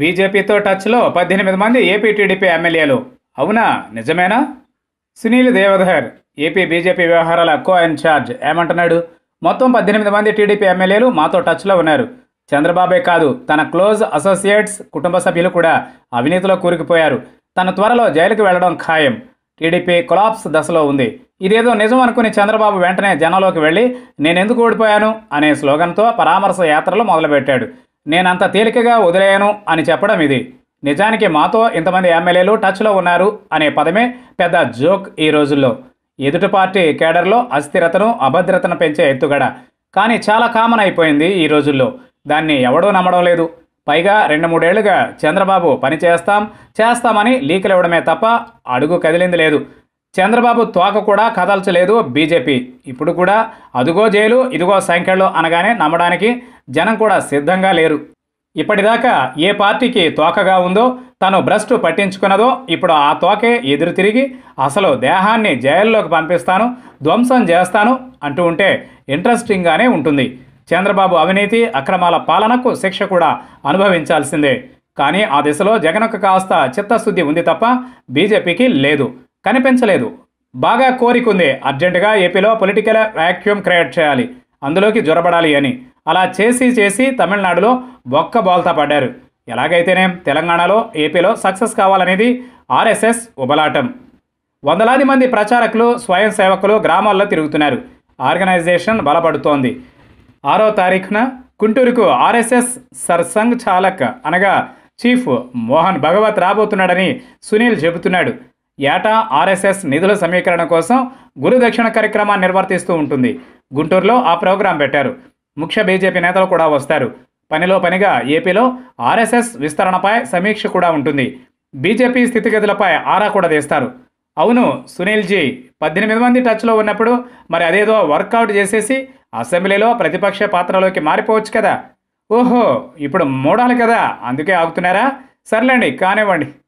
బీజేపీతో టచ్లో పద్దెనిమిది మంది ఏపీ టీడీపీ ఎమ్మెల్యేలు అవునా నిజమేనా సునీల్ దేవధర్ ఏపీ బీజేపీ వ్యవహారాల కో ఇన్ఛార్జ్ ఏమంటున్నాడు మొత్తం పద్దెనిమిది మంది టీడీపీ ఎమ్మెల్యేలు మాతో టచ్లో ఉన్నారు చంద్రబాబే కాదు తన క్లోజ్ అసోసియేట్స్ కుటుంబ సభ్యులు కూడా అవినీతిలో కూరుకుపోయారు తన త్వరలో జైలుకు వెళ్లడం ఖాయం టీడీపీ కొలాప్స్ దశలో ఉంది ఇదేదో నిజం అనుకుని చంద్రబాబు వెంటనే జనంలోకి వెళ్ళి నేనెందుకు ఓడిపోయాను అనే స్లోగన్తో పరామర్శ యాత్రలు మొదలుపెట్టాడు నేనంత తేలికగా వదిలేయను అని చెప్పడం ఇది నిజానికి మాతో ఇంతమంది ఎమ్మెల్యేలు టచ్లో ఉన్నారు అనే పదమే పెద్ద జోక్ ఈ రోజుల్లో ఎదుటి పార్టీ కేడర్లో అస్థిరతను అభద్రతను పెంచే ఎత్తుగడ కానీ చాలా కామన్ అయిపోయింది ఈ రోజుల్లో దాన్ని ఎవడో నమ్మడం లేదు పైగా రెండు మూడేళ్లుగా చంద్రబాబు పని చేస్తాం చేస్తామని లీకులు ఇవ్వడమే తప్ప అడుగు కదిలింది లేదు చంద్రబాబు తోక కూడా కదల్చలేదు బీజేపీ ఇప్పుడు కూడా అదుగో జైలు ఇదిగో సంఖ్యలు అనగానే నమ్మడానికి జనం కూడా సిద్ధంగా లేరు ఇప్పటిదాకా ఏ పార్టీకి తోకగా ఉందో తను భ్రష్టు పట్టించుకున్నదో ఇప్పుడు ఆ తోకే ఎదురు తిరిగి అసలు దేహాన్ని జైల్లోకి పంపిస్తాను ధ్వంసం చేస్తాను అంటూ ఉంటే ఇంట్రెస్టింగ్గానే ఉంటుంది చంద్రబాబు అవినీతి అక్రమాల పాలనకు శిక్ష కూడా అనుభవించాల్సిందే కానీ ఆ దిశలో జగన్కు కాస్త చిత్తశుద్ధి ఉంది తప్ప బీజేపీకి లేదు కనిపించలేదు బాగా కోరికుంది అర్జెంటుగా ఏపీలో పొలిటికల్ వ్యాక్యూమ్ క్రియేట్ చేయాలి అందులోకి జొరబడాలి అని అలా చేసి చేసి తమిళనాడులో ఒక్క బాల్తా పడ్డారు ఎలాగైతేనేం తెలంగాణలో ఏపీలో సక్సెస్ కావాలనేది ఆర్ఎస్ఎస్ ఉబలాటం వందలాది మంది ప్రచారకులు స్వయం సేవకులు గ్రామాల్లో తిరుగుతున్నారు ఆర్గనైజేషన్ బలపడుతోంది ఆరో తారీఖున గుంటూరుకు ఆర్ఎస్ఎస్ సర్సంగ్ చాలక్ అనగా చీఫ్ మోహన్ భగవత్ రాబోతున్నాడని సునీల్ చెబుతున్నాడు ఏటా ఆర్ఎస్ఎస్ నిధుల సమీకరణ కోసం గురుదక్షిణ కార్యక్రమాన్ని నిర్వర్తిస్తూ ఉంటుంది గుంటూరులో ఆ ప్రోగ్రాం పెట్టారు ముఖ్య బీజేపీ నేతలు కూడా వస్తారు పనిలో పనిగా ఏపీలో ఆర్ఎస్ఎస్ విస్తరణపై సమీక్ష కూడా ఉంటుంది బీజేపీ స్థితిగతులపై ఆరా కూడా తీస్తారు అవును సునీల్జీ పద్దెనిమిది మంది టచ్లో ఉన్నప్పుడు మరి అదేదో వర్కౌట్ చేసేసి అసెంబ్లీలో ప్రతిపక్ష పాత్రలోకి మారిపోవచ్చు కదా ఓహో ఇప్పుడు మూడాలి కదా అందుకే ఆగుతున్నారా సర్లేండి కానివ్వండి